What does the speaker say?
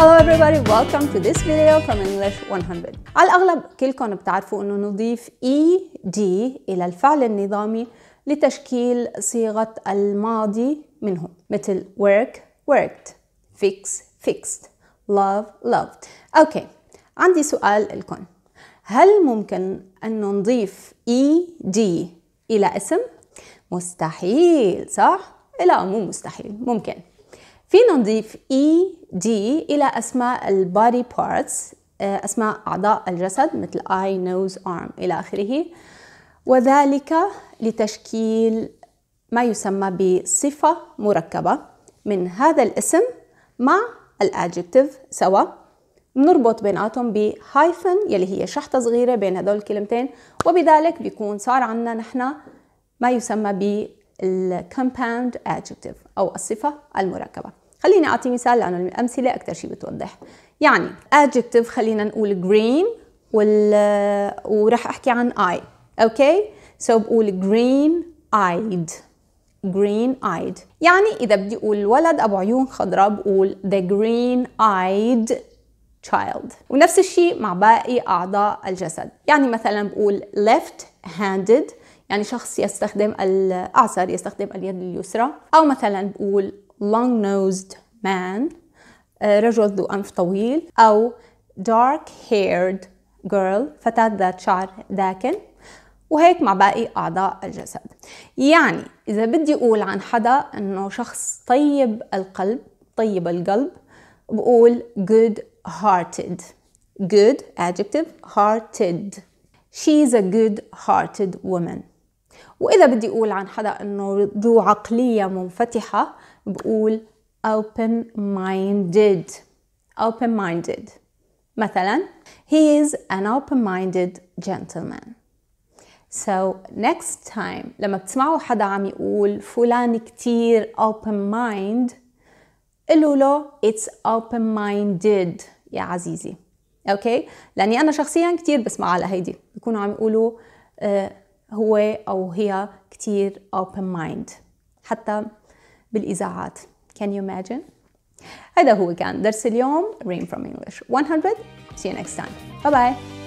Hello everybody, welcome to this video from English 100. على الأغلب كلكم بتعرفوا أنه نضيف ED إلى الفعل النظامي لتشكيل صيغة الماضي منه مثل work, worked, fix, fixed, love, loved. أوكي, عندي سؤال لكم. هل ممكن أن نضيف ED إلى اسم؟ مستحيل صح؟ لا مو مستحيل ممكن فينا نضيف اي e دي الى اسماء البادي آه، بارتس اسماء اعضاء الجسد مثل اي نوز ارم الى اخره وذلك لتشكيل ما يسمى بصفه مركبه من هذا الاسم مع الادجكتيف سوا نربط بيناتهم بهايفن يلي هي شحطه صغيره بين هدول الكلمتين وبذلك بيكون صار عندنا نحن ما يسمى الكومباوند adjective أو الصفة المركبة خليني أعطي مثال لأنه الأمثلة أكثر شيء بتوضح يعني adjective خلينا نقول green وال... وراح أحكي عن eye أوكي سو so بقول green eyed green eyed يعني إذا بدي أقول ولد أبو عيون خضراء بقول the green eyed child ونفس الشيء مع باقي أعضاء الجسد يعني مثلا بقول left handed يعني شخص يستخدم الأعصر يستخدم اليد اليسرى أو مثلا بقول long nosed man آه، رجل ذو أنف طويل أو dark haired girl فتاة ذات شعر داكن وهيك مع باقي أعضاء الجسد يعني إذا بدي أقول عن حدا أنه شخص طيب القلب طيب القلب بقول good hearted good adjective hearted she's a good hearted woman واذا بدي اقول عن حدا انه ذو عقليه منفتحه بقول open minded open minded مثلا he is an open minded gentleman So next time لما بتسمعوا حدا عم يقول فلان كتير open mind قولوا له it's open minded يا عزيزي اوكي لاني انا شخصيا كتير بسمع على هيدي بيكونوا عم يقولوا uh, هو أو هي كتير open mind حتى بالإذاعات can you imagine هذا هو كان درس اليوم Rain from English 100 see you next time bye bye